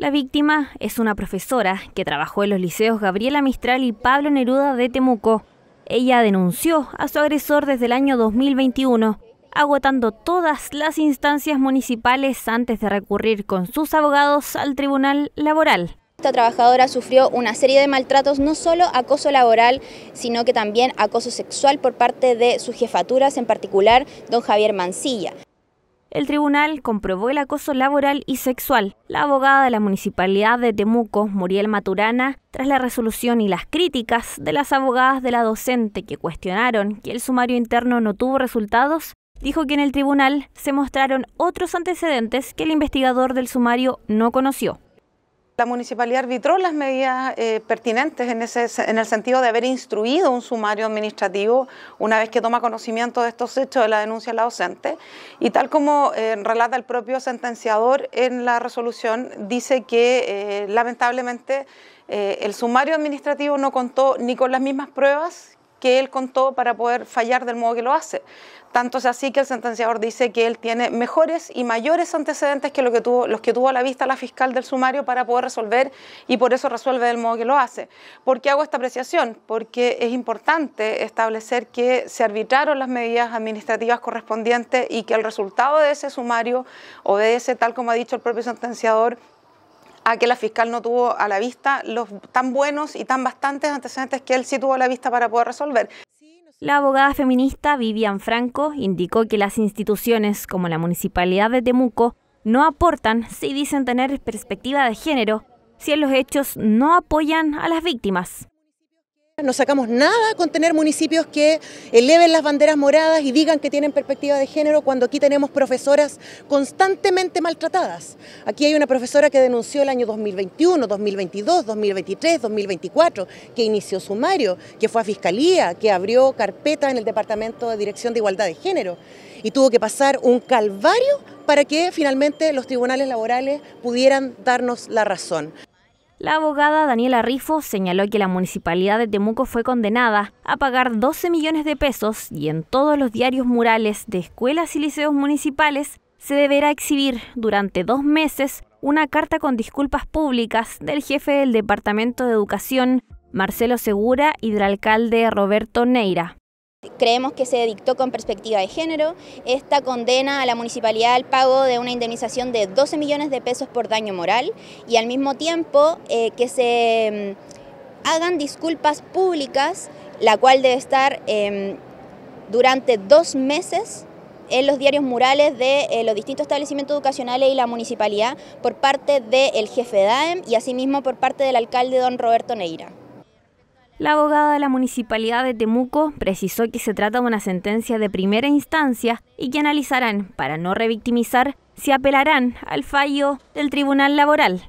La víctima es una profesora que trabajó en los liceos Gabriela Mistral y Pablo Neruda de Temuco. Ella denunció a su agresor desde el año 2021, agotando todas las instancias municipales antes de recurrir con sus abogados al Tribunal Laboral. Esta trabajadora sufrió una serie de maltratos, no solo acoso laboral, sino que también acoso sexual por parte de sus jefaturas, en particular don Javier Mancilla. El tribunal comprobó el acoso laboral y sexual. La abogada de la Municipalidad de Temuco, Muriel Maturana, tras la resolución y las críticas de las abogadas de la docente que cuestionaron que el sumario interno no tuvo resultados, dijo que en el tribunal se mostraron otros antecedentes que el investigador del sumario no conoció la municipalidad arbitró las medidas eh, pertinentes en, ese, en el sentido de haber instruido un sumario administrativo una vez que toma conocimiento de estos hechos de la denuncia la docente. Y tal como eh, relata el propio sentenciador en la resolución, dice que eh, lamentablemente el sumario administrativo no contó ni con las mismas pruebas que él contó para poder fallar del modo que lo hace. Tanto es así que el sentenciador dice que él tiene mejores y mayores antecedentes que, lo que tuvo, los que tuvo a la vista la fiscal del sumario para poder resolver y por eso resuelve del modo que lo hace. ¿Por qué hago esta apreciación? Porque es importante establecer que se arbitraron las medidas administrativas correspondientes y que el resultado de ese sumario o de ese tal como ha dicho el propio sentenciador, a que la fiscal no tuvo a la vista los tan buenos y tan bastantes antecedentes que él sí tuvo a la vista para poder resolver. La abogada feminista Vivian Franco indicó que las instituciones como la Municipalidad de Temuco no aportan si dicen tener perspectiva de género, si en los hechos no apoyan a las víctimas. No sacamos nada con tener municipios que eleven las banderas moradas y digan que tienen perspectiva de género cuando aquí tenemos profesoras constantemente maltratadas. Aquí hay una profesora que denunció el año 2021, 2022, 2023, 2024, que inició sumario, que fue a fiscalía, que abrió carpeta en el Departamento de Dirección de Igualdad de Género y tuvo que pasar un calvario para que finalmente los tribunales laborales pudieran darnos la razón. La abogada Daniela Rifo señaló que la municipalidad de Temuco fue condenada a pagar 12 millones de pesos y en todos los diarios murales de escuelas y liceos municipales se deberá exhibir durante dos meses una carta con disculpas públicas del jefe del Departamento de Educación, Marcelo Segura, y del alcalde Roberto Neira. Creemos que se dictó con perspectiva de género esta condena a la municipalidad al pago de una indemnización de 12 millones de pesos por daño moral y al mismo tiempo eh, que se mm, hagan disculpas públicas, la cual debe estar em, durante dos meses en los diarios murales de eh, los distintos establecimientos educacionales y la municipalidad por parte del jefe de jefe DAEM y asimismo por parte del alcalde don Roberto Neira. La abogada de la Municipalidad de Temuco precisó que se trata de una sentencia de primera instancia y que analizarán, para no revictimizar, si apelarán al fallo del Tribunal Laboral.